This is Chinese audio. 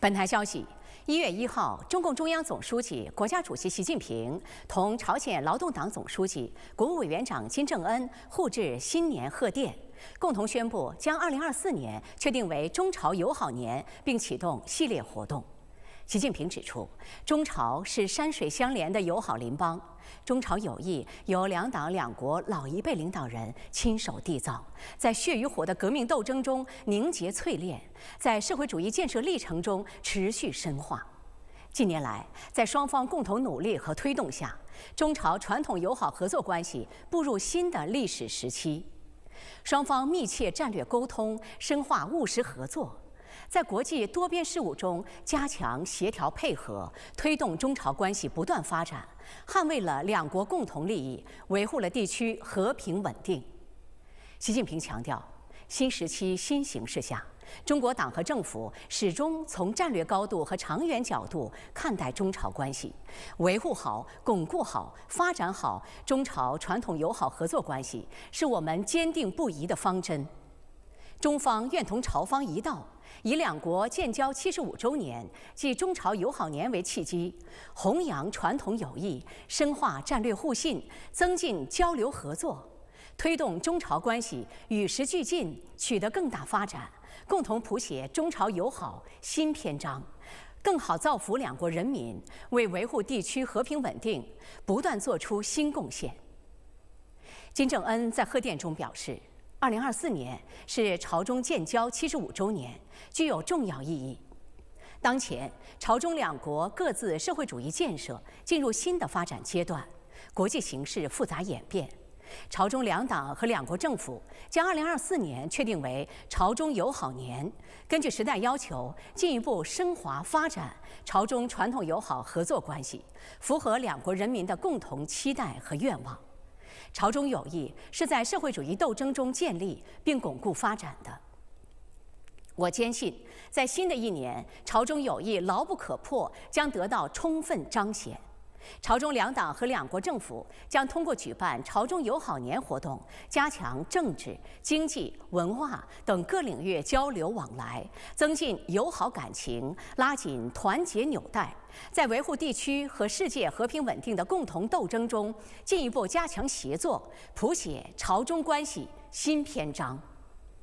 本台消息：一月一号，中共中央总书记、国家主席习近平同朝鲜劳动党总书记、国务委员长金正恩互致新年贺电，共同宣布将二零二四年确定为中朝友好年，并启动系列活动。习近平指出，中朝是山水相连的友好邻邦，中朝友谊由两党两国老一辈领导人亲手缔造，在血与火的革命斗争中凝结淬炼，在社会主义建设历程中持续深化。近年来，在双方共同努力和推动下，中朝传统友好合作关系步入新的历史时期，双方密切战略沟通，深化务实合作。在国际多边事务中加强协调配合，推动中朝关系不断发展，捍卫了两国共同利益，维护了地区和平稳定。习近平强调，新时期新形势下，中国党和政府始终从战略高度和长远角度看待中朝关系，维护好、巩固好、发展好中朝传统友好合作关系，是我们坚定不移的方针。中方愿同朝方一道。以两国建交七十五周年暨中朝友好年为契机，弘扬传统友谊，深化战略互信，增进交流合作，推动中朝关系与时俱进，取得更大发展，共同谱写中朝友好新篇章，更好造福两国人民，为维护地区和平稳定不断做出新贡献。金正恩在贺电中表示。二零二四年是朝中建交七十五周年，具有重要意义。当前，朝中两国各自社会主义建设进入新的发展阶段，国际形势复杂演变，朝中两党和两国政府将二零二四年确定为朝中友好年，根据时代要求，进一步升华发展朝中传统友好合作关系，符合两国人民的共同期待和愿望。朝中友谊是在社会主义斗争中建立并巩固发展的。我坚信，在新的一年，朝中友谊牢不可破，将得到充分彰显。朝中两党和两国政府将通过举办朝中友好年活动，加强政治、经济、文化等各领域交流往来，增进友好感情，拉紧团结纽带，在维护地区和世界和平稳定的共同斗争中，进一步加强协作，谱写朝中关系新篇章。